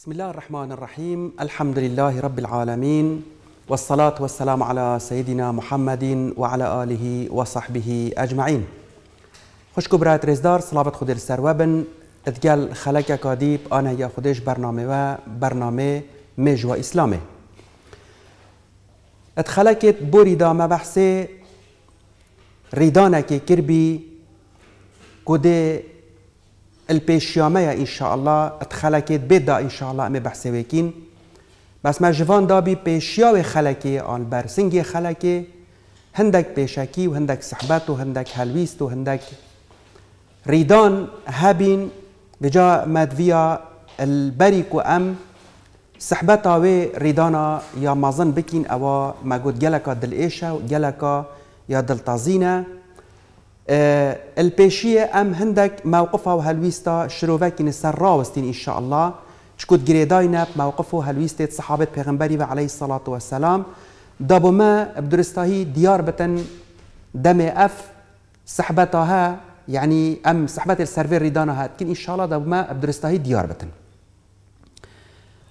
بسم الله الرحمن الرحيم الحمد لله رب العالمين والصلاة والسلام على سيدنا محمد وعلى آله وصحبه أجمعين خوش كبرات رزدار صلابت خدر سروبن اتقال خلق كاديب أنا يا خدش برنامه و برنامه مجوى إسلامه اتخلقت بوريدا ما بحثي ريدانك كربي كده البيشيامية إن شاء الله تخلقت بيدا إن شاء الله أمي بحسويكين بس ما جوان دابي بيشياوي خلقي آن برسنجي خلقي هندك بيشاكي وهندك صحبات وهندك هلويست وهندك ريدان هابين بجا مدفيا البريك وأم صحبتا و ريدانا يا مازن بكين أوا ما قد جلكا دل إيشا وجلكا يا دل تازينه آه، البيشية أم هندك موقفها وهلويستا شروفاكين السر راوستين إن شاء الله شكوت جريداينا بموقفه هلويستة صحابة بيغنبري عليه الصلاة والسلام دابو ما بدرستاهي ديار بتن دم أف سحبتها يعني أم سحبت السرفير ريدانا هاتكين إن شاء الله دابو ما بدرستاهي ديار بتن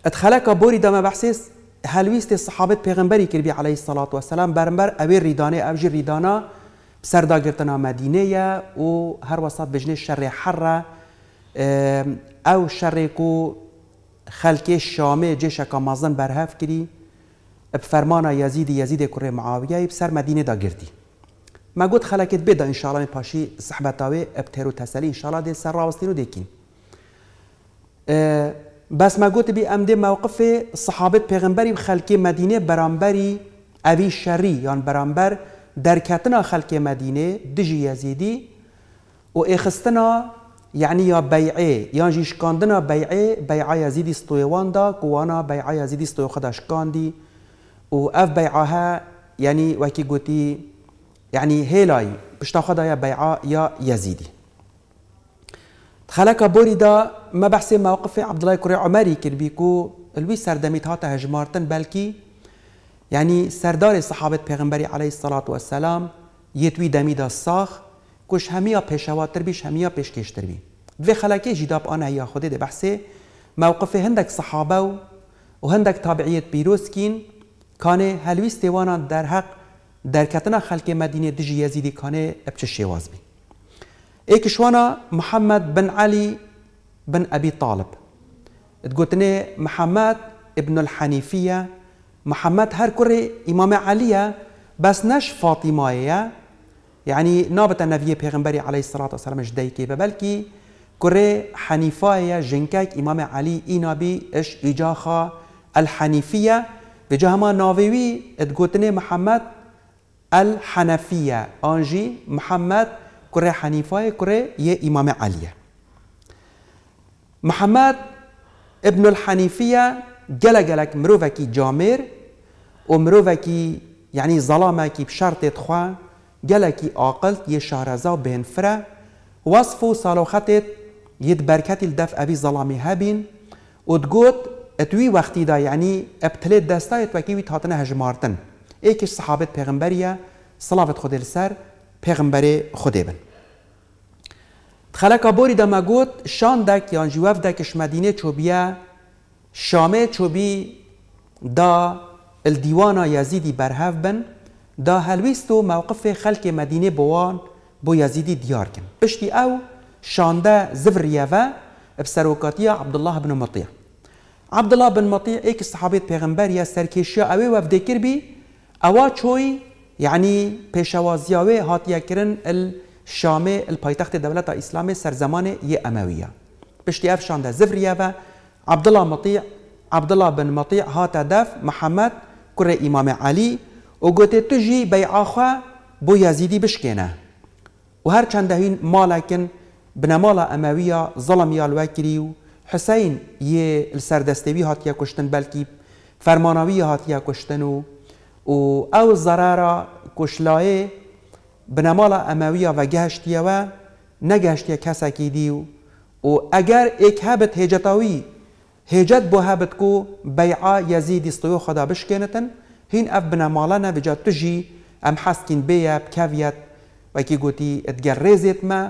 اتخلق بوري دما بحسيس هلويستة صحابة بيغنبري كربي عليه الصلاة والسلام برمبر أبي ريدانا أبجي ريدانا سەرداگرتنا مەدینەیە و هەروەستا بژنێ شەڕێ حەڕە ئەو شەڕێک و خەلکێ شامێ جێشەکە مازن بەرهەف کردی بفەرمانە یازیدی یەزیدێ کوڕێ معاویایی بسەر مەدینێدا گرتی مەگوت خەلەکت بێدا ئینشاڵی پاشی سەحبەتاوێ ئەبتێر و تەسەلی ئینشاڵا دێ سەر ڕاوستین و دێکین بەس مەگوت بی ئەم دێ مەوقفێ سەحابت پێغمبەری خەلکی مەدینێ بەرامبەری ئەوی شەڕی یان بەرامبەر درکتنا خلق مدینه دجی یزیدی و اخستنا یعنی یا بیعه یا جیشکاندنا بیعه بیعه یزیدی ستویوان دا کوانا بیعه یزیدی ستوی خدا کاندی و اف بیعه ها یعنی وکی گوتی یعنی هیلای پشتا خدا یا بیعه یا یزیدی بوری دا ما بحث موقف عبدالله الله عمری عمري كان الوی سردمیت ها تهجمارتن بلکی یعنی سردار صحابت پیغمبری علیه الصلاة و السلام یه توی دمیدا ساخ کش همیا پیشواتر بیش همیا پیشکشتر بی و خلکه جداب آنه یا خوده ده بحثه موقف هندک صحابه و و هندک تابعیت بیروز کین کانه هلویست وانان در حق در کتنا خلق مدینه دجی یزیدی کانه ابچه شیواز بی ایکشوانا محمد بن علی بن ابي طالب تقولتني محمد ابن الحنيفية محمد هر كره امام علي بس نش فاطمه يعني نابت النبي پیغمبر عليه الصلاه والسلام جديك بلكي كره حنيفايه جنكاك امام علي اينابي اش اجاخا الحنيفيه بجهما ناوي اتقوتني محمد الحنفيه انجي محمد كره حنيفة كره يه امام علي محمد ابن الحنيفيه گلک گلک مروکی جامر و کی یعنی ظلامکی بشرطت خواه گلکی آقل یه شهرزا بینفره وصف و یه ید برکت الدفع اوی ظلامی هبین و تگوت اتوی وقتی دا یعنی ابتلت دستایت وکیویت هاتنه هجمارتن ایکش صحابت پیغمبریه صلوات خود سر پیغمبر خودی بن خلقا بوری دا گوت شان دک یان جواف دکش مدینه چوبیه شامه چوبی دا الدیوان یزیدی برهف بن دا هلویستو و موقف خلق مدینه بوان بو یزیدی دیار کن پشتی او شانده زفر یوه عبد عبدالله بن مطیع عبدالله بن مطیع ایک صحابه پیغمبر یا سرکشی اوی و افدکر بی اوا چوی یعنی پیشوازی او هاتیه کرن الشامه الپایتخت دولت اسلام سر زمان ی امویه پشتی اف شانده زفر یوه عبد الله مطيع عبد الله بن مطيع هات داف محمد كره امام علي وقوتي تجي بيع اخا بو يزيدي بشكينه وهر چندهين مالكن بن مالا امويه ظلم يالوكري حسين ي السردستوي يا كشتن بلكي فرمانوي يا كشتن و او الزرارة كشلاي بن مالا امويه و يوا و يا کسا و اگر اكهبت هجتاوي هێجات بۆ هابت و بەیعا یازی دیستەوە خدا بشکێنێتن هین ئەف بنەماڵانە بجا توژی ئەم حستین بەیە بکاویات وەکی گوتی ئەدگەر ڕێزێتمە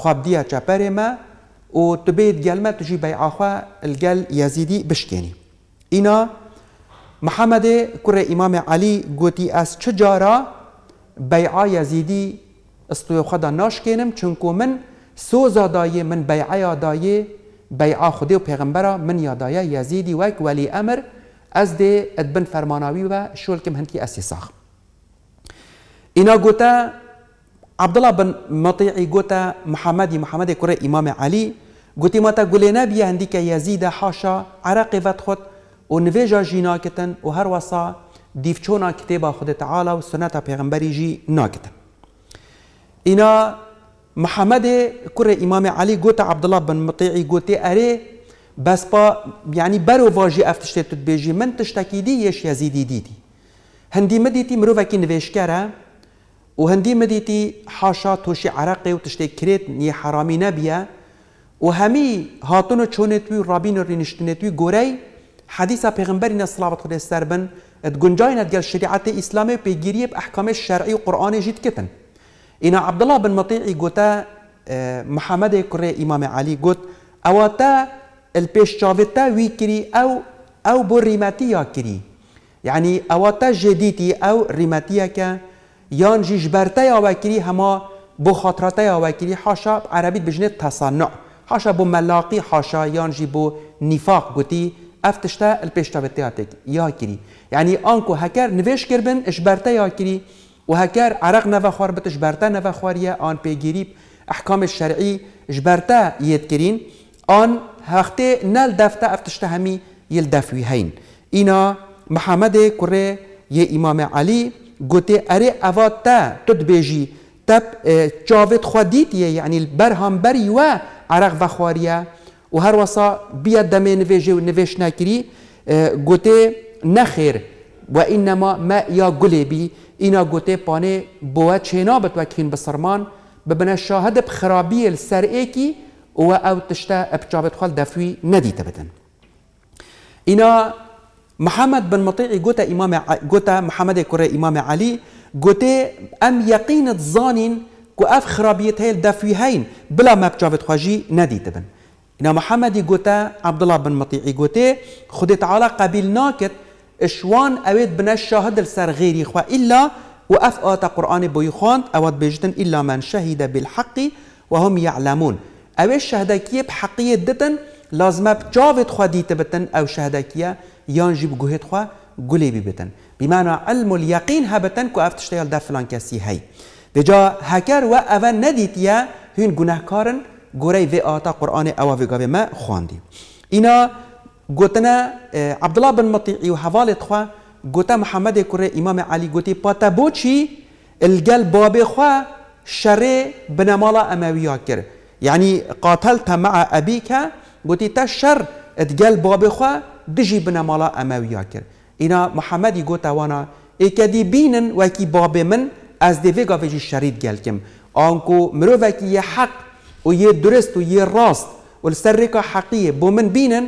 خوابدیە چاپەرێمە و تبێت گەلمە توژی بەیعاخوا لەگەل یازیدی بشکێنی ئینا محەممەدێ کوڕێ ئیمامە علی گوتی ئەس چ جارا بەیعا یازیدی ئستوێ خدا ناشکێنم چونکو من سۆزادایێ من بەیعەیادایێ بيع خدي و پیغمبره من يدايا يزيدي وك ولي امر از دي ادبن فرماناوي و شول كم هنكي اسی ساخ اینا گوتا عبدالله بن مطیعی قوتا محمد محمد کره امام علی گوتی ماتا گلی نبی هندی که یزید حاشا عراق ود خود و نویجا جینا کتن و هر وصا دیفچونا کتیبا خد تعالی و سنت جي جی ناکتن اینا محمد کره امام علی گوت عبدالله بن مطیعی گوتی اره بس با یعنی برو واجی افتشته تود بیجی من تشتکیدی یش یزیدی دیدی هندی مدیتی مرووکی کی نوشکره و هندی مدیتی حاشا توشی عرقی و تشتی کریت نی حرامی نبیه و همی هاتون چونتوی رابین توی گوری حدیث پیغمبری صلوات خود سربن ات گنجاین ات گل شریعت اسلامی پیگیری احکام شرعی و قرآن جید کتن اینا عبدالله بن مطیعی گوتا محمد کره امام علی گوت اواتا تا وی کری او او بو یا کری یعنی اواتا جدیدی جدیتی او ریمتی که یان جیجبرتا یا وکری هما بو خاطراتا یا وکری حاشا عربی بجنه تصنع حاشا بو ملاقی حاشا یان جی بو نفاق گوتی افتشتا الپیشتاوتی یا کری یعنی آنکو هکر نوش کربن اجبرتا یا کری وهكار عرق نفا خوار بتش برتا نفا خواريا آن بيجيريب أحكام الشرعي جبرتا يتكرين آن هاختي نال دفتا افتشتهمي يلدفوي هين إنا محمد كره يه إمام علي قوتي أري أفا تا تدبيجي تب جافت خديت يعني البرهم بري و عرق و خواريا و هر وصا بيا دمي نفيجي و نفيش ناكري اه، قوتي نخير وإنما ما يا قلبي إنا قوتي باني بوا تشينا بتوكين بسرمان ببنا شاهد بخرابي إيكي و أو تشتا أبجابت خال دفوي ندي تبتن إنا محمد بن مطيع قوتا إمام قوتا محمد كرة إمام علي قوتا أم يقين الظانين كو أف خرابية هاي الدفوي هين بلا ما بجابت خاجي ندي تبن إنا محمد قوتا عبد الله بن مطيع قوتا خدت على قبيل ناكت شوان اويت بنا شاهد السر غيري خوا الا واف اف آت قرآن بوي خوان اوت بيجتن الا من شهد بالحق وهم يعلمون او الشهاده كي بحقيه دتن لازم بجاوت خوا ديت بتن او شهدکیه یان جی بگوهت خوا گلی بی بتن بمعنى علم اليقين هبتن کو افتشتیال ده فلان کسی هی دجا هکر و اول ندیتیه هين گناهکارن گوری وی آتا قرآن او وی ما خواندي اينا گوتنا عبدالله بن مطیعی و حوالت خواه گوتا محمد کره امام علی گوتی پاتا بوچی الگل باب خواه شر بنمالا امویا کرد یعنی تمع مع که گوتی تا شر ادگل باب خواه دجی بنمالا امویا کرد اینا محمدی گوتا وانا ایکدی بینن وکی باب من از دیوگا ویجی شرید گل کم آنکو وکی یه حق و یه درست و یه راست و سرکا حقیه بو من بینن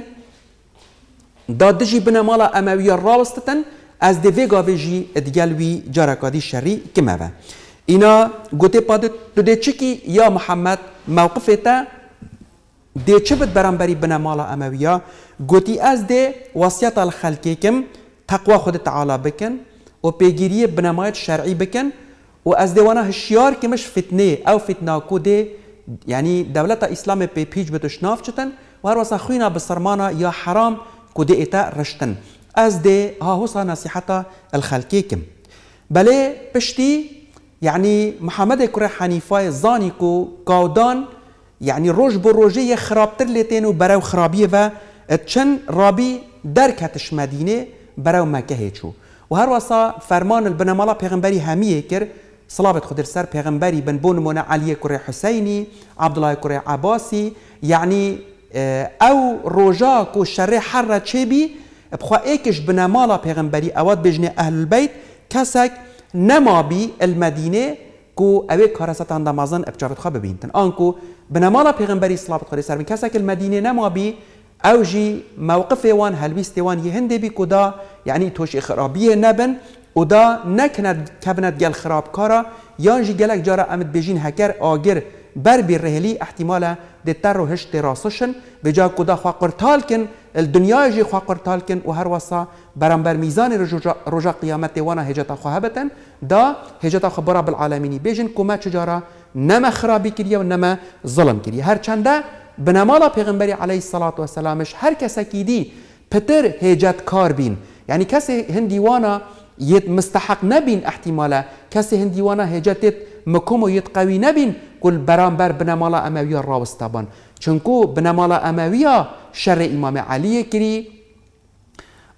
دا دجی بنا مالا اموی راوستتن از دی ویگا ویجی ادگل وی جارکادی شری کمه اینا گوته پادت تو دی چکی یا محمد موقف تا دی چه بد برانبری بنا مالا امویا گوتی از دی وصیت الخلکی کم تقوا خود تعالی بکن و پیگیری بنمایت شرعی بکن و از دیوانا هشیار کمش فتنه او فتنه کوده یعنی دولت اسلام پی پیج بتوش ناف چتن و هر وسا خوینا بسرمانا یا حرام كوديتا رشتن از دي ها هوسا نصيحتا الخلكيكم بلي بشتي يعني محمد كره حنيفه زانيكو كاودان يعني روج بروجي خرابتر لتين وبراو خرابيه و تشن رابي دركتش مدينه برو مكه هيچو وهر وصا فرمان البنمالا پیغمبري هميه كر صلابت خدر سر پیغمبري بن بون منا علي كره حسيني عبد الله كره عباسي يعني آه، او روجا کو شر حر چبی بخوا ایکش بنا مالا پیغمبری اواد بجن اهل البيت کسک نما بی المدینه کو اوی کارستان دمازن ابجافت خواب ببینتن آنکو بنا مالا پیغمبری صلابت خوری سر کسک المدینه نما بی او جي موقف وان هلبيست وان يهندي بي كودا يعني توش خرابيه نبن ودا نكنت كبنت گل خراب كارا يان جي جلك جارا امد بيجين هكر اگر بر بی رهلی احتمالا دي ترو هشت راسشن جا کدا بجا کن الدنیا جی الدنيا جي کن و هر وصا برانبر بر میزان رجا قیامت وانا هجتا خهبتن دا هجتا خبرا بالعالمینی بیجن کما چجارا نما خرابی کریا و نما ظلم کریا هر چنده بنمالا پیغمبری علیه الصلاة والسلامش هر کسا کی دی پتر هجت کار بین یعنی کسی هندیوانا يت مستحق نبين احتمالا كسي هندي وانا هجتت مكومو قوي نبين كل برامبر بنمالا اموية راوستابان چونكو بنمالا اموية شر امام علي كري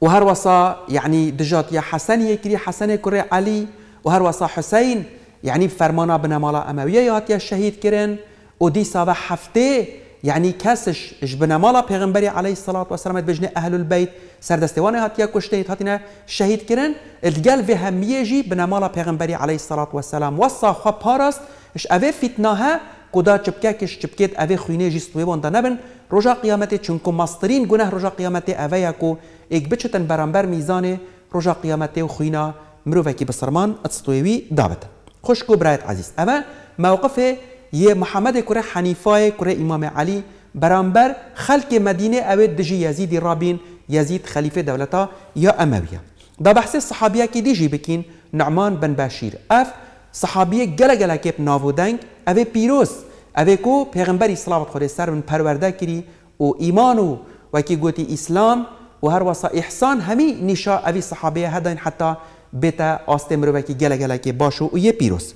وهروسا يعني دجات يا حسن يكري حسن كري علي وهروسا حسين يعني فرمانا بنمالا اموية يات يا شهيد كرن ودي صباح حفته يعني كاسش جبنا مالا بيغنبري عليه الصلاة والسلام بجنة أهل البيت سردستواني هاتيا كشتين هاتنا شهيد كرن الجل في هم يجي بنا مالا بيغنبري عليه الصلاة والسلام وصا خا بارس اش أفي فتناها كودا جبكاكش جبكيت أفي خويني جي ستويبون دانبن رجا قيامتي شنكم مصرين قناه رجا قيامتي أفيكو إك بچتن برامبر ميزاني رجا قيامتي وخينا مروفاكي بسرمان اتستويوي دابت خشكو برايت عزيز أما موقفه یه محمد کره حنیفای کره امام علی برانبر خلق مدینه او دجی یزیدی رابین یزید خلیفه دولتا یا امویه دا بحث صحابیه که دیجی بکین نعمان بن بشیر اف صحابیه گله گله کپ دنگ اوه پیروز اوه کو پیغمبری صلوات خود سر من پرورده کری و ایمان و وکی گوتی اسلام و هر واسه احسان همی نشا اوی صحابیه هدن حتی بیت آستمرو وکی گله گله که باشو و یه پیروز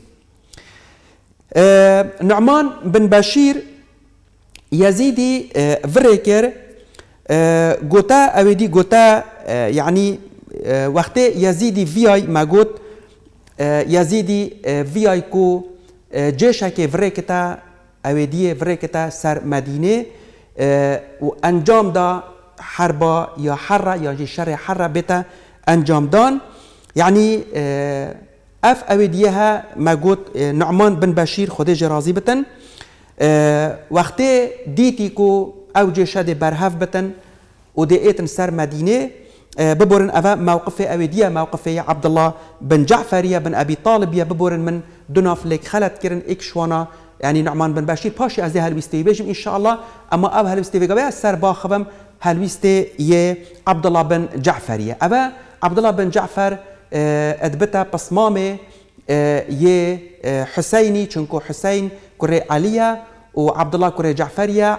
نعمان بن بشیر یزیدی وره کر گتا اویدی یعنی یعنی وقتی یزیدی ویای ما یزیدی ویای کو کو که وره کتا اویدی وره سر مدینه و انجام دا حربا یا حره یا شر حره بتا انجام دان یعنی اف اوديها ما قلت آه، نعمان بن بشير خدي جرازي بتن أه وقت ديتيكو او جيشاد برهف بتن وديئتن سر مدينه آه، ببورن أفا موقف أودية موقف عبد الله بن جعفر بن أبي طالب يا ببورن من دوناف ليك خلت كرن إكشوانا يعني نعمان بن بشير باشي از هلويستي بيجم ان شاء الله اما اب هلويستي بقى سر باخبم هلويستي ي عبد الله بن جعفر يا ابا عبد الله بن جعفر آه، أدبتها بصمامة آه، ي آه، حسيني چونكو حسين كوري عليا وعبد الله كوري جعفريا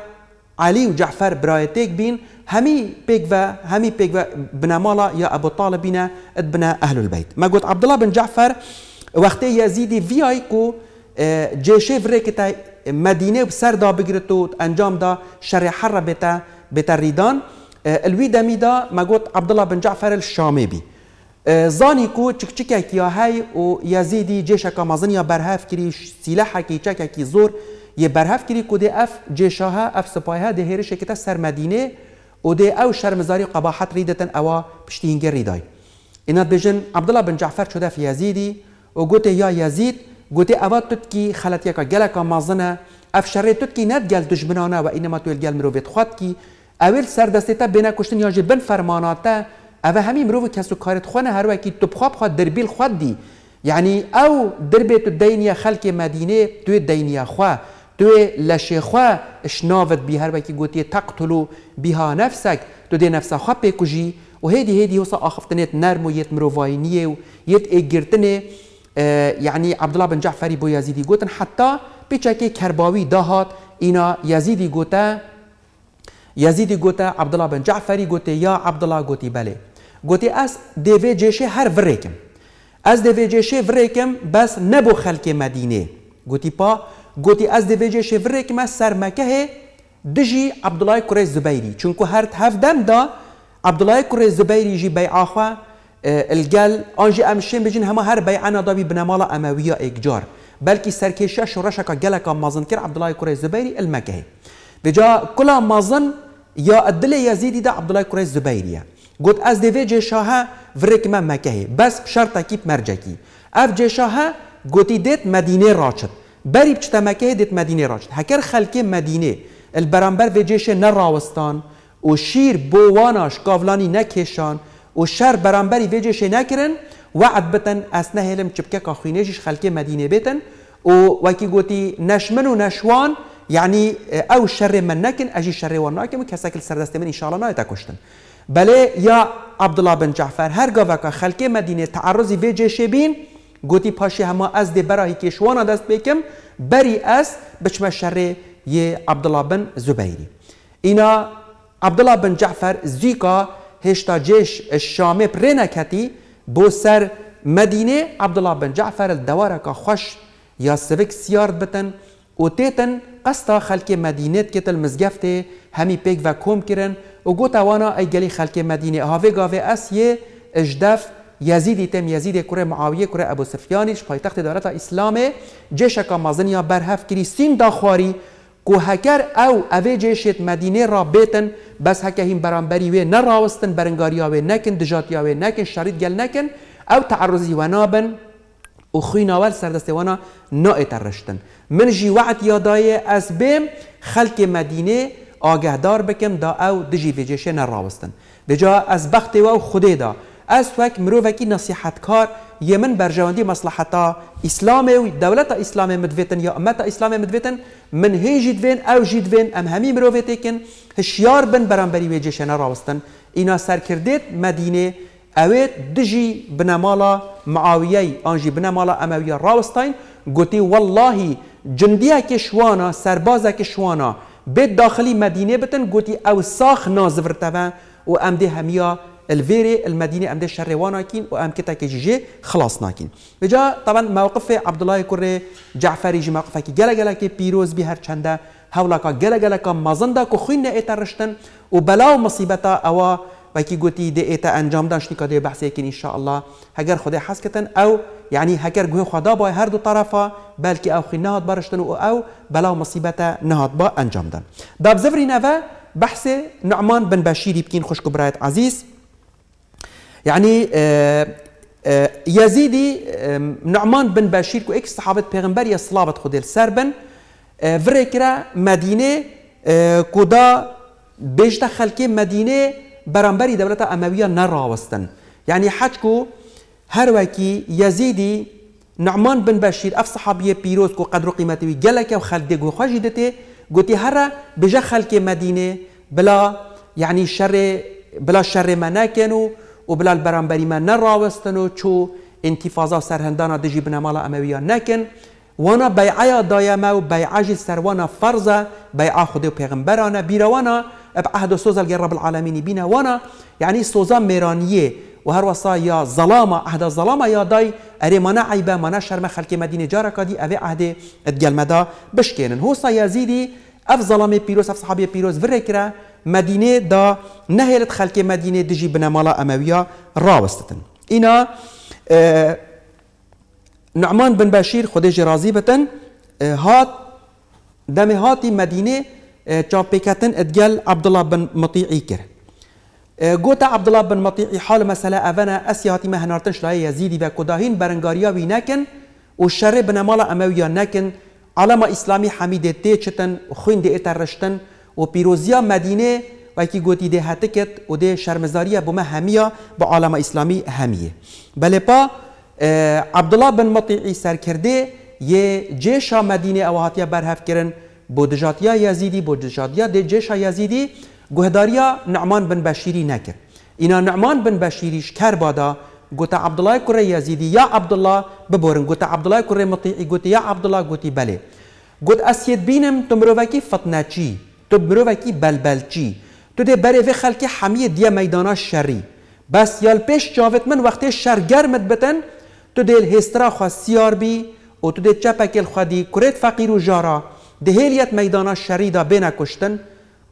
علي وجعفر برايتيك بين همي بيكفا همي بيكفا بنا مالا يا ابو طالبنا بنا اهل البيت ما قلت عبد الله بن جعفر وقت يزيدي في ايكو جيشي فريكتا مدينه بسردا بغرتو انجام دا شري حربتا بتريدان الويدا ميدا ما قلت عبد الله بن جعفر الشامي بي زانی کو چکچکه کیا های و یزیدی جیش کامازن یا برهف کری سلاح کی چکه کی زور یه برهف کری کده اف جیشا ها اف سپای ها ده هیرش کتا سر مدینه و ده او شرمزاری قباحت ریدتن اوا پشتینگر ریدای اینات بجن عبدالله بن جعفر چوده فی یزیدی و گوته یا یزید گوته اوا تد کی خلط یکا گل کامازنه اف شر تد کی ند گل دشمنانه و اینما تویل گل مروفیت خود کی اول سر دسته تا بینه کشتن یا جبن فرماناته اوه همی مروف کس کارت خوانه هر وکی تو بخواب خواد دربیل خواد دی یعنی او در تو دینیا خلق مدینه تو دینیا خوا، تو لشه خوا اشناوت بی هر وکی گوتی تقتلو ها نفسک تو دی نفسا خواه پیکجی و هیدی هیدی حسا آخفتنیت نرم و یت مروفاینیه و یت اگرتنه یعنی عبدالله بن جعفری بو یزیدی گوتن حتی پیچکی کرباوی دهات اینا یزیدی گوته یزیدی گوته عبدالله بن جعفری گوته یا عبدالله گوتی بله گوتی از دوی جێشێ هر ڕێکم از دوی جێشێ ڕێکم بس نبو خلک مدینه گوتی پا گوتی ئەس دەوێ جێشێ ڕێکمە سەرمەکە هێ دجی عبدالله کره زبیری چونکو هر دا عبدالله هەر هەفدەمدا عبدڵای کوڕی زبەیری ژی بەیعاخوا ئەلگەل ئەنجی ئەم شێن بی هەمە اه، هەر بەی ئەنادابی بنەماڵە ئەمەویە ئێکجار بەلکی سەرکێشە که گەلەکە مازن کرد عبدڵای کوڕی زبەیری ئەلمەکەهێ بجا کلا مازن یا ئەدلێ یزیدی دا عبدڵای کوڕی زبەیریە گوت از دیوی جشاها ورک من مکه بس شرط اکیب مرجکی اف جشاها گوتی دیت مدینه راچد بری بچتا مکه دیت مدینه راچد هکر خلک مدینه البرانبر و جش نراوستان و شیر بواناش قاولانی نکشان و شر برانبری و جش نکرن وعد بتن اسنه هلم چبکه کاخوینشش خلک مدینه بتن و وکی گوتی نشمن و نشوان یعنی او شر من نکن اجی شر و ناکم کسا کل من انشاءالله نایتا کشتن بله یا عبدالله بن جعفر هر گاوه که خلک مدینه تعرضی وی جشه بین گوتی پاشی همه از دی برای کشوانا دست بکم بری از بچمه شر یه عبدالله بن زبیری اینا عبدالله بن جعفر زیکا هشتا جش شامه پرنکتی بو سر مدینه عبدالله بن جعفر دواره که خوش یا سوک سیارد بتن و تیتن قصد خلک مدینه کتل مزگفته همی پیک و کم کرن و گوت وانا ای گلی خلک مدینه هاوی گاوه اس یه اجدف یزیدی تم یزید کره معاویه کره ابو سفیانش پایتخت دارت اسلام جیش کا مازنیا برهف کری سین داخواری کو هکر او اوی جیشت مدینه را بیتن بس هکهیم برانبری وی نراوستن برنگاریا وی نکن دجاتیا وی نکن شرید گل نکن او تعرضی و نابن و خوی ناول سردسته وانا نائت رشتن من جی وعد یادای از بیم خلق مدینه آگهدار بکم دا او دجی ویجشه نراوستن بجا از بخت و خوده دا از وک مروکی نصیحت کار یمن برجواندی مصلحتا اسلام و دولت اسلام مدویتن یا امت اسلام مدویتن من هی جدوین او جدوین ام همی مروفه تکن هشیار بن برانبری ویجشه نراوستن اینا سرکردید مدینه اوید دجی بنمالا معاویه آنجی بنمالا امویه راوستاین گوتی والله جندیه که شوانا سربازه که شوانا بيت داخلي مدينه بتن قوتي او ساخ نازفر تبا و أم دي هميا الفيري المدينه ام دي شروان كين أم كتا كيجي خلاص ناكين جا طبعا موقف عبد الله كوري جعفري جي موقفه كي جلا جلا كي بيروز بي هر چنده هولاكا جلا جلا كا مزنده كو خوين و بلاو مصيبتا اوا کی گوتی دی ایتا انجام داشت که بحثی کن الله هگر خدا حس کتن او یعنی هگر گوه خدا با هر دو طرفا بلکه او خی نهاد برشتن و او بلا مصیبت نهاد با انجام دن داب زفری نوا بحث نعمان بن بشیری بکین خوش برایت عزیز يعني يزيدي اه، اه، اه، نعمان بن بشير كو اكس صحابة پیغمبر يا صلابة خديل سربن فريكرا مدينة كودا بيجتا خلقي مدينة بەرامبەری دەوڵەتە أموية نراوستن یعنی حەچک و هەروەکی یەزیدی نعمان بن بشير اف سەحابیە پیرۆز و قدر و قیمەتەوی گەلەکە و خەلدێک و خۆشی دەتێ گوتی هەرە بژە خەلکێ بلا یعنی شر بلا شەڕێ مەناکەن وبلا و بلا بەرامبەریمە نەڕاوەستن و انتفاضا انتیفازا سەرهندانە دژی بنەماڵە ئەمەویان نەکەن وانا بيعيا دايما وبيعاج سروانا فرزة بيعا خدي وبيغمبرانا بيروانا بعهد سوزا لقى رب العالمين بينا وانا يعني سوزا ميرانيه وهر وصا يا ظلامة عهد الظلامة يا داي أري منا عيبة منا شرم خلق مدينة جارك دي أبي عهد اتجال مدا بشكينن هو يزيدي أف ظلام بيروس أف صحابية بيروس فريكرا مدينة دا نهلت خلق مدينة دجي بنا مالا أموية راوستتن اينا آه، نعمان بن بشير خديجي راضي بتن آه، هات دم هاتي مدينة چاپێکەتن ادگل عبدالله بن مطیعی کرد. گوتە عبدالله بن مطیعی حال مەسەلا ئەڤەنە ئەسیاتیمە لایه لای و کداهین کوداهین وی نکن و شەڕێ نکن، ئەمەویان اسلامی نکن، ئیسلامی چتن و خوین دێ ئێتە ڕشتن و پیرۆزیا و کی گوتی دێ هەتکت و دێ شەرمەزاریە بۆمە با بە اسلامی همیه. بله پا عبدالله بن مطیعی سر یێ جێشا مەدینێ ئەوە برهف کرن بودجاتیا یزیدی بودجاتیا د جشا یزیدی گهداریا نعمان بن بشیری نکرد اینا نعمان بن بشیریش کر بادا گوتا عبدالله کره یزیدی یا عبدالله ببورن گوتا عبدالله کره مطیعی گوت یا عبدالله گوتی بله گوت اسید بینم تو مروکی چی؟ تو مروکی بلبلچی تو ده بره وی خلکی حمی دی میدانا شری بس یال پیش جاوت من وقتی گرمت بتن تو دل هسترا خواه سیار بی و تو د چپکل خودی کرد فقیر و جارا ده هیلیت میدانا شریدا بین کشتن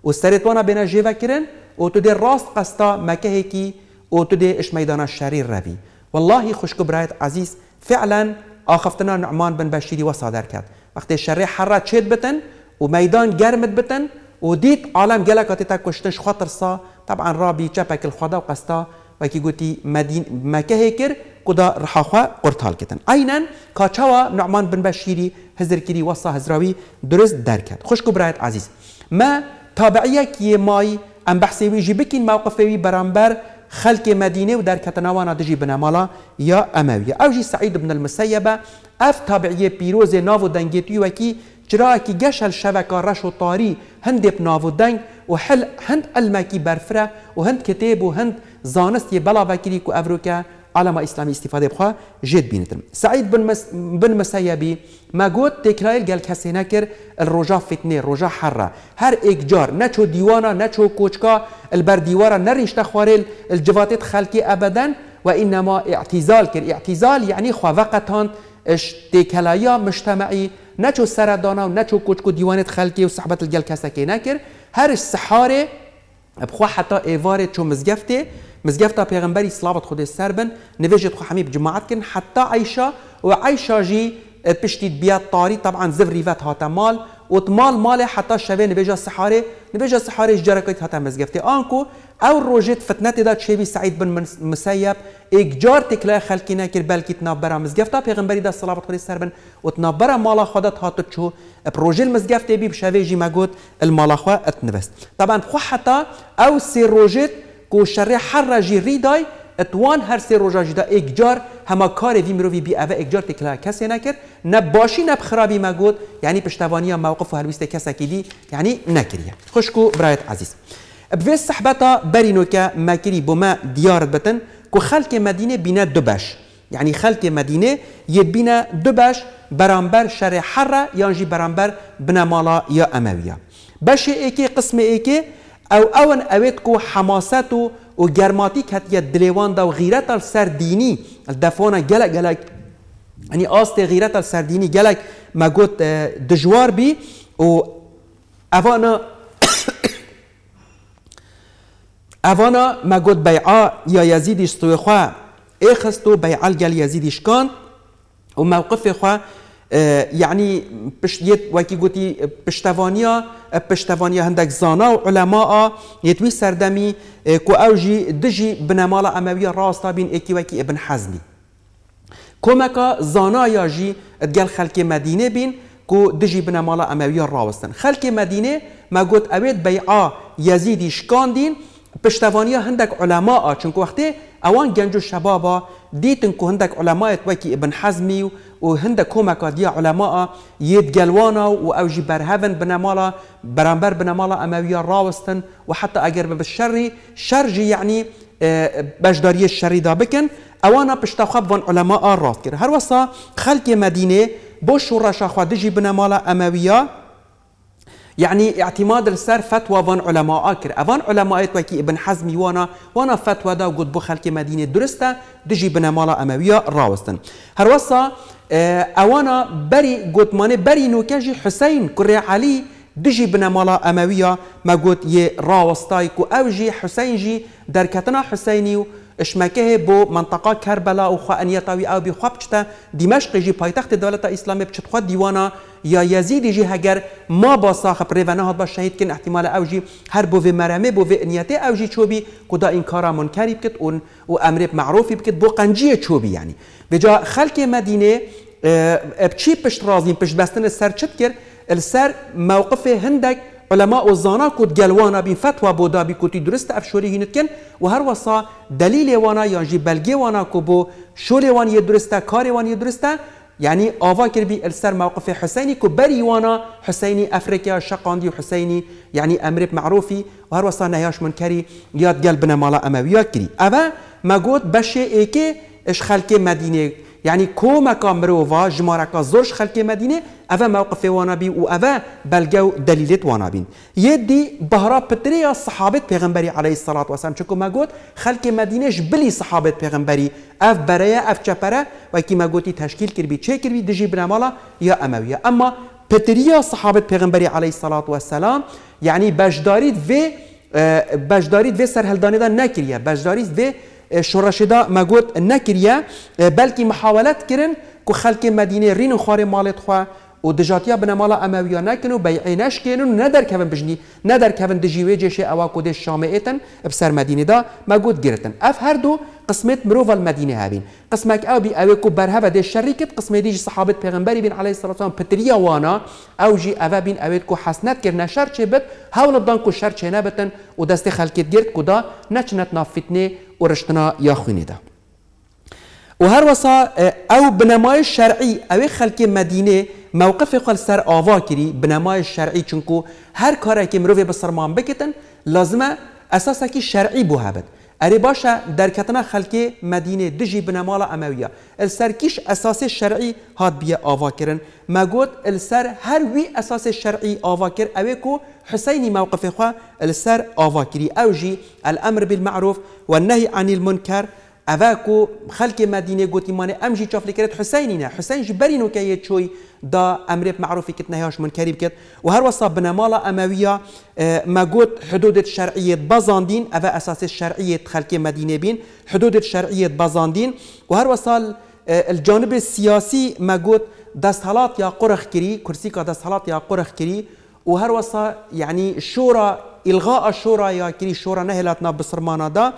و سرتوانا بنا جیوه کرن و تو ده راست قستا مکه کی تو ده اش میدانا شریر روی والله خوشکو برایت عزیز فعلا آخفتنا نعمان بن بشیری و صادر کرد وقتی شری حرات چید بتن و میدان گرمت بتن و دید عالم گلکاتی تا کشتنش خاطر سا طبعا رابی چپک الخدا و قستا وكي قوتي مدين مكة هيكر قدا رحاخوا قرطال كتن اينا كاچاوا نعمان بن بشيري هزر كيري وصا هزراوي درست داركت خوش برايت عزيز ما تابعيه كي ماي ام بحثي جيبكين موقفي برامبر خلق مدينه ودار كتناوانا دجي بنمالا يا امويه او جي سعيد بن المسيبه اف تابعيه بيروز نافو دنگيتي وكي جراكي جش الشبكة رشو طاري هند بنافو دنگ وحل هند الماكي برفرة وهند كتاب وهند زانست یه بلا وکیلی کو افرو که علما اسلامی استفاده بخوا جد بینتر سعید بن مس بن مسیبی ما گوت تکرایل گل کسی نکر الروجا فتنه روجا حره هر ایک جار نچو دیوانا نچو کوچکا البر دیوارا نریشت تخوارل الجواتت خلکی ابدا و وانما اعتزال کر اعتزال یعنی خوا وقتان اش تکلایا مجتمعی نچو سردانا و نچو کوچکو دیوانت خلکی و صحبت الگل کسی نکر هر سحاره بخوا حتی ایواره چو مزگفته مزگفتا پیغمبری صلوات خود سربن بن نویجت خو حمیب جماعت کن حتی عایشه و عایشه جی اه، پشتی بیاد طاری طبعا زف ريفات هاتا مال و مال مال حتی شوی نویجا سحاره نویجا سحاره جرکت هاتا مزگفتی آنکو او روجت فتنت دا شبی سعید بن مسیب اگجار تکلا خلکی نکر بلکی تنابرا مزگفتا پیغمبری دا صلوات خود سربن بن و تنابرا مالا خودت هاتو چو بروژه اه، المزگفتی بی بشوی جی مگوت المالا خواه اتنوست طبعا خو حتى او سی روجت کو شر حر جی ریدای اتوان هر سه روزا جدا یک جار هما کار وی مروی بی اوه یک جار تکلا کسی نکرد نه باشی نه خرابی مگود یعنی پشتوانی موقف و هلویست کسی که دی یعنی نکریه خوشکو برایت عزیز بفي صحبتا بارينوكا ماكري بوما ديار بتن كو خلق مدينة بنا دوباش يعني خلق مدينة يبنا دوباش برامبر شر حرة يانجي برامبر بنا مالا يا أموية باش ايكي قسم ايكي او اون اوید کو حماست و و گرماتی کتیه دلیوان دا و غیرت سر دینی دفعانا گلک گلک یعنی آست غیرت سر دینی گلک دجوار بی و اوانا اوانا مگوت بیعا یا یزیدیش توی خواه ایخست و بیعا گل یزیدیش کان و موقف خواه یعنی پشت یه وکی گوتی پشتوانیا پشتوانیا هندک زانا و علما یتوی سردمی کو اوجی دجی بنمال اموی راستا بین اکی وکی ابن حزمی کمکا زانا یا جی ادگل خلک مدینه بین کو دجی بنمال اموی راستن خلک مدینه ما گوت اوید بیعا یزیدی دین پشتوانی هندک علماء چون وقتی اوان گنج و شبابا دیتن که هندك علماء وکی ابن حزمی و هندك کمکا دیا علماء ید گلوانا و اوجی برهون بنمالا برانبر بنمالا اموی راوستن و حتی اگر به شر شرجی یعنی اه، بجداری الشری دا بکن اوانا پشتخواب وان علماء رافت کرد هر وسا خلق مدینه بو شورا شاخوا دجی بنمالا امویا يعني اعتماد السر فتوى فان علماء اكر افان علماء توكي ابن حزم وانا وانا فتوى دا قد بخلك مدينه درستا دجي بن مالا امويه راوستن هروسا آه، اوانا بري ماني بري نوكاجي حسين كري علي دجي بن مالا امويه ما قد يراوستاي كو اوجي حسين جي دركتنا حسيني شمکه بو منطقه کربلا او خو انیتاوی او بخوا دمشق جی پایتخت دولت اسلامی بچت خو دیوانا یا یزید جی هگر ما با صاحب ریوانه هات با شهید کن احتمال او جی هر بو مرمه بو انیته او جی چوبی کدا این کارا منکری بکت اون او امر معروفی بکت بو قنجی چوبی یعنی بجا خلق مدینه اه، بشي پشت رازین پشت بستن سر چت السر موقف هندك علماء وزانا كود جلوانا بين فتوى بودا بكوتي درست افشوري هنتكن وهر وصا دليل وانا يانجي بلغي وانا كوبو شولي وان يدرستا كاري وان يدرستا يعني آفا بي السر موقف حسيني كو كبري وانا حسيني افريكا شقاندي حسيني يعني امرب معروفي وهر وصا نهاش منكري ياد قلبنا مالا اما ويا كري أبا ما قوت بشي إيكي إش خلقي مدينة یعنی کۆمەکە مرۆڤ ژمارەکە زۆر خەلکی مەدینێ ئەە مەوقفێ وانابی و ئەە بەلگە و دلیلێت وانابین یدی بەهرا پترەیە سەحابێت پێغمبەری عەی سەڵات وسم چکو مەگوت خەلکی مەدینێش بلی سەحابێت پێغمبەری ئەف بەرەیە ئەف چەپەرە وەکی مەگوتی تەشکیل کردی چێکردی دژی بناماڵە یا ئەمەویە ئەمما پتریا صحابت پیغمبری علیه الصلاة و السلام یعنی بجدارید و بجدارید و سرهلدانی دا نکریه بجدارید و شورشدا ما گوت نکریه بلکه محاولات كرن كو خلک مدينه رين خوار مالت خوا و دجاتیا بنا مالا امویا نکن و بیعی نشکن و ندر کون بجنی ندر کون دجیوی جیش اوا کود شامعیتن بسر مدینه دا ما گوت گرتن اف هر دو قسمت مروف المدينة هابين قسمك أو بي أو كو برهبة دي الشركة قسمي ديجي صحابة پیغمبري بين عليه الصلاة والسلام بتريا وانا أو جي أفا بين أو كو حسنات كرنا شر چه بت هاول الدان كو شر چه نبتن و دست خلقت گرد كو دا نچنت نافتنه ورشتنا يا خونيدا وهروسا اه، او بنماي شرعي او خلق مدينه موقف خل سر آوا کری بنمای شرعی چونکو هر کاری که مروی بسرمان بکتن لازمه اساسا کی شرعی بو هبد اری باشه در کتنا خلک مدینه دجی بنمال امویا سر کیش اساس شرعی هات بیا آوا کرن ما گوت ال سر هر وی اساس شرعی آوا کر اوی کو حسینی موقف خو ال سر آوا کری او جی الامر بالمعروف والنهي عن المنكر اواكو خلق مدينه گوتی مانه امجی چاف لکرت حسینی نه حسین جبرینو که یه چوی دا امر معروفی کت نهاش منکری بکت و هر وصاب بنا مالا امویه آه، ما حدود شرعیت بازاندين اوا اساس شرعیت خلق مدينه بين حدود شرعیت بازاندين و هر وصال آه، الجانب السياسي ما دا دسهلات يا قرخ كري دا كدسهلات يا قرخ كري وهروسة يعني الشورى الغاء الشورى يا كري شورى نهلتنا بصرمانا دا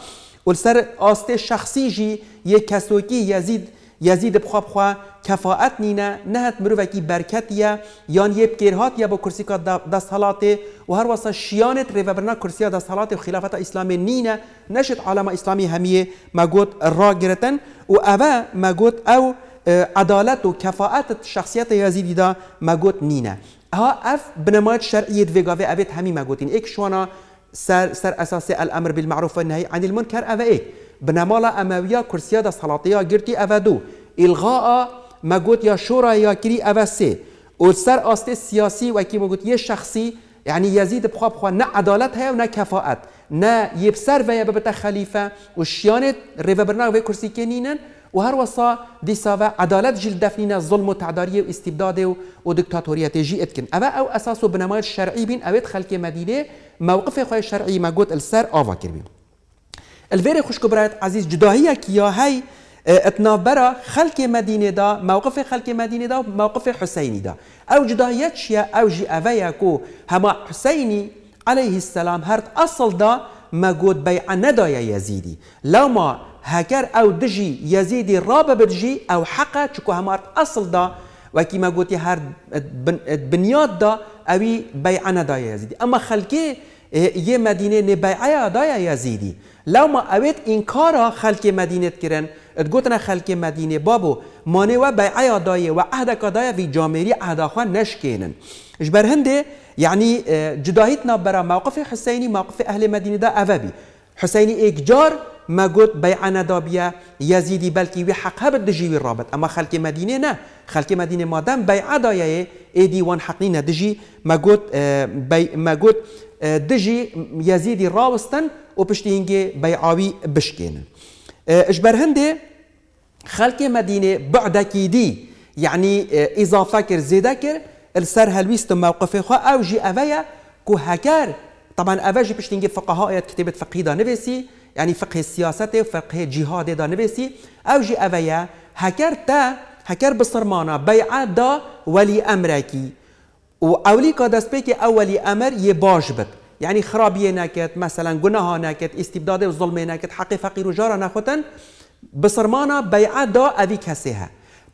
والسر أستي شخصي جي يكسوكي يزيد يزيد یزید بخواب خواه نينا نهت مروفكي وکی يان یا یان يا بو كرسيكا با صلاتي که دست و هر واسه شیانت رو برنا کرسی دست و خلافت اسلام نينا نشت عالم اسلامی همیه مگوت را گرتن و ما مگوت او اه، عدالت و کفاعت شخصیت یزیدی دا مگوت نينا ها اف بنماد شرعية فيغافي افيت همي ما قوتين ايك شوانا سر سر اساسي الامر بالمعروف والنهي عن المنكر افا ايك بنمالا امويا كرسيادا سلاطيا جرتي افا دو الغاء مغوت يا شورا يا كري افا سي والسر اصلي سياسي وكي ما قوت شخصي يعني يزيد بخوا بخوا نه عدالت هي و نه كفاءت نه يبسر ويا ببتا خليفه وشيانت ريفبرنا وي كرسي كنينن و هر وسا دیسا عدالت جل دفنین ظلم و تعداری و استبداد و, و دکتاتوریت جی اتکن او او اساس و الشرعي شرعی بین اوید خلق مدینه موقف خواه شرعی ما گوت السر آوا کر بین الویر خوشکو برایت عزیز جداهی کیا هی اه، اتناف برا خلق مدینه دا موقف خلق مدینه دا موقف حسینی دا او جداهیت چیه او جی اویا کو هما حسینی علیه السلام هرت اصل دا ما بيع بیع ندای یزیدی لو ما هكار او دجي يزيد رابه بدجي او حقا تشكو همارت اصل دا وكيما قلتي هار بنيات دا او بيعنا دا يزيدي اما خلكي یه إيه، مدينه نبیعه دا یزیدی لو ما اويت انكارا کارا مدينه مدینه اتقوتنا گوتن مدينه بابو ماني و بیعه دا و عهد دا في جامري عهد خو نشکینن اجبر هندي يعني إيه، جداهیت برا موقف حسيني موقف اهل مدينه دا اوبی حسيني ایک جار ما قلت بيعنا دابيا يزيدي بلكي وي حقها بدجي وي الرابط اما خلكي مدينه نه خلكي مدينه دام بيع دايا ايدي وان حقني دجي ما قلت آه بي ما قلت آه دجي يزيدي راوستن وبشتينجي بيعاوي بشكين آه اجبر هندي خلكي مدينه بعدك دي يعني اذا آه، كر زيدكر السر هلويست موقف خو او جي افيا كو هكار طبعا افاجي باش تنجي فقهاء كتابه فقيده نفسي يعني فقه السياسة وفقه جهاد دا نبسي أو جي أبيا هكر تا هكر بصرمانا بيعة دا ولي أمركي اولي قدس بيكي أولي أمر يباش بت يعني خرابية ناكت مثلا جناها ناكت استبداد وظلم ناكت حق فقير جارة نخوتن بصرمانا بيعة دا أبي كسيها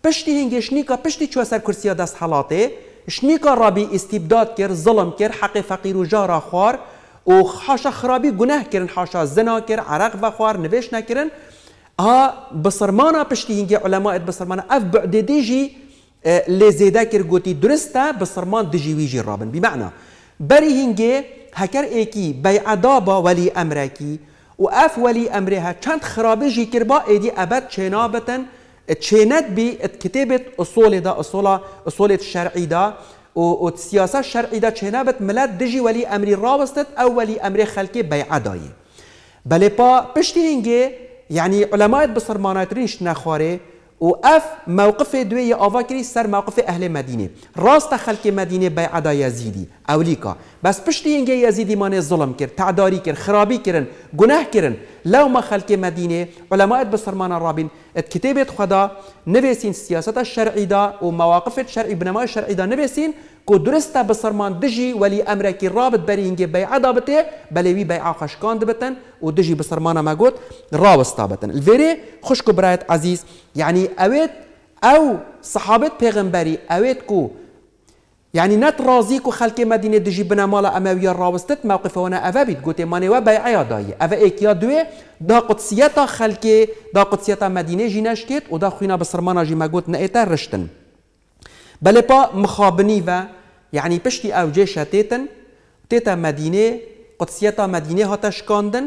پشتی هنگش شنيكا پشتی چو سر كرسيا دست حالاته شنيكا رابي استبداد كر ظلم كر حق فقير و جارا خوار او حاشا خرابی گناه کرن حاشا زنا کر عرق و خوار نویش نکرن ها بسرمانا پشتی هنگی علماء بسرمانا اف بعد دیجی اه، لی زیده کر گوتی درستا بسرمان دیجی ویجی رابن بمعنى بری هنگی هکر ایکی بی عدابا ولی امرکی و اف ولی امرها چند خرابی جی کر با ایدی ابد چنابتن بی ات بكتابة أصول دا أصول أصول الشرعي دا او او سیاست شرعی دا چهنه بت ملت دجی ولی امری راوستت او ولی امری خلکی بیعه دایی بله پا پشتی هنگه یعنی علمایت بسر مانایترینش نخواره و اف موقف دوی آوا کری سر موقف اهل مدینه راست خلق مدینه بیعدا یزیدی اولیکا بس پشتی اینگه یزیدی مانه ظلم کرد تعداری کرد خرابی کرن گناه کرن لو ما خلق مدينة علماء بسرمان الرابين کتێبێت خدا سياسة سیاستە دا ومواقف مواقفت بنماء بنەمای دا نوێسین كو درستا بسرمان دجي ولي ئەمرەکی ڕابت بەرینگێ بيع دابته بەلەوی بيع خش دەبن و دژی بسەرمانە مەگوت ڕاوەستا بتن لێرێ خوشک و برایەت عزیز یعنی ئەوێت ئەو صحابت پێغمبەری ئەوێت کو یعنی نت رازی کو خلق مدینه دجی بنا مال اموی راوستت موقف وانا اوا بیت گوته مانه و بیعه دای اوا اکیا دوه دا قدسیتا خلق دا قدسیتا مدینه جینش کیت و دا خوینا بسرمانا جی مگوت نه ایتر رشتن بله پا مخابنی و یعنی پشتی اوجه شتیتن تیتا مدینه قدسیتا مدینه هاتا شکاندن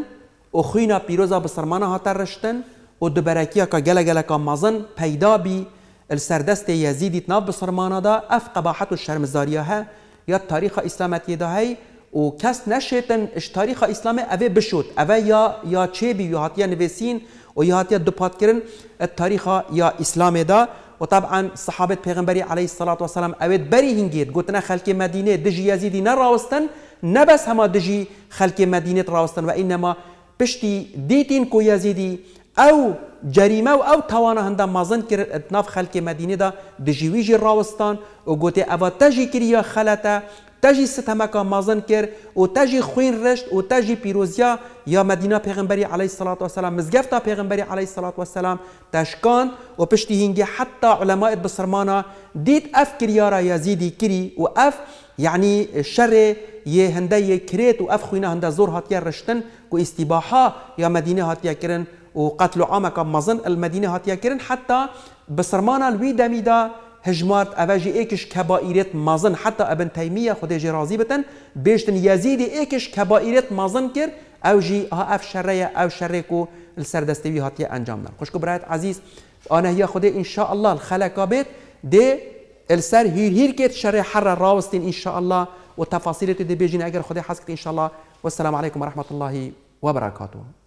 و خوینا پیروزا بسرمانا هاتا رشتن و دبرکیا که گله گله که مزن پیدا بی السردست يزيد تناب بصرمانا دا أف قباحت الشرمزاريا ها يا التاريخ إسلامتي دا هي و كاس نشيتن اش تاريخ اسلام اوه بشوت اوه يا يا تشيبي بی یا هاتیه نویسین و يا هاتيا دپات کرن التاريخ يا اسلام دا وطبعا صحابه پیغمبري عليه الصلاة والسلام اوه بري هنگید گوتنا خلق مدینه دجی یزیدی نراوستن نبس هما دجي خلق مدينة راوستن وإنما بشتي ديتين كو کو او جریمه او او توانه هند مازن کر اتناف خلک مدینه دا دجیوی جی راوستان او گوته او تجی کریا خلطه تجی ستمکا مازن کر او تجی خوین رشت او تجی پیروزیا یا مدینه پیغمبری علیه الصلاة والسلام مزگفتا پیغمبری علیه الصلاة والسلام تشکان و پشتی هنگی حتی علماء بسرمانا دید اف کریارا یزیدی کری و اف يعني الشر يه هندي كريت واف خوينا هنده زور هاتیه رشتن کو استباحه يا مدينه هاتيا كرن وقتلوا عامكم مظن المدينه هاتيا كرن حتى بسرمانا لوي داميدا هجمارت افاجي ايكش كبائرات مظن حتى ابن تيميه خود جی بتن بيشتن يزيد ايكش كبائرات مظن کر او جي ها آه اف شرية او شريكو السردستوي هاتيا هاتی انجام دار عزيز انا هي خدي ان شاء الله الخلقه بيت دي السر هیر هیر کت شره حر الله وتفاصيل و تفاصیلت اجر خدي حسكت ان شاء الله والسلام عليكم ورحمه الله وبركاته